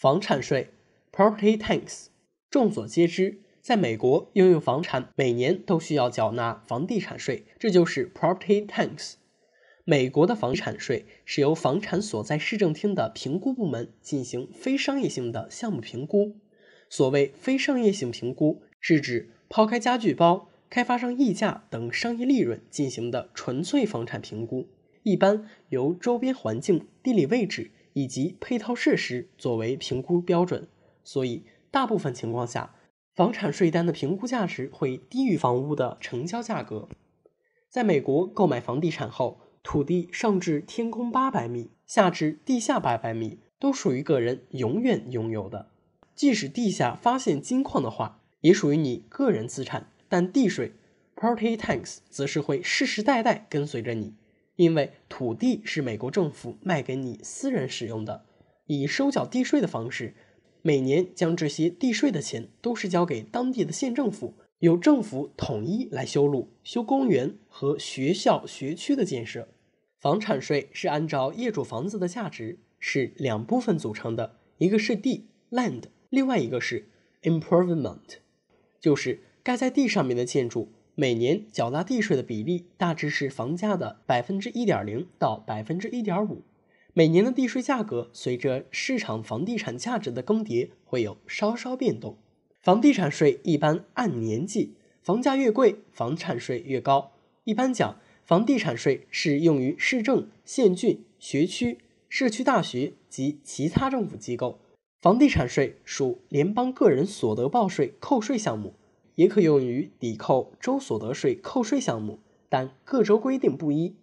房产税，property tax，众所皆知，在美国拥有房产每年都需要缴纳房地产税，这就是 property tax。美国的房产税是由房产所在市政厅的评估部门进行非商业性的项目评估。所谓非商业性评估，是指抛开家具包、开发商溢价等商业利润进行的纯粹房产评估。一般由周边环境、地理位置。以及配套设施作为评估标准，所以大部分情况下，房产税单的评估价值会低于房屋的成交价格。在美国购买房地产后，土地上至天空八百米，下至地下八百米都属于个人永远拥有的。即使地下发现金矿的话，也属于你个人资产。但地税 （property tax） 则是会世世代代跟随着你。因为土地是美国政府卖给你私人使用的，以收缴地税的方式，每年将这些地税的钱都是交给当地的县政府，由政府统一来修路、修公园和学校、学区的建设。房产税是按照业主房子的价值是两部分组成的，一个是地 （land），另外一个是 improvement，就是盖在地上面的建筑。每年缴纳地税的比例大致是房价的百分之一点零到百分之一点五。每年的地税价格随着市场房地产价值的更迭会有稍稍变动。房地产税一般按年计，房价越贵，房产税越高。一般讲，房地产税适用于市政、县郡、学区、社区大学及其他政府机构。房地产税属联邦个人所得报税扣税项目。也可用于抵扣州所得税扣税项目，但各州规定不一。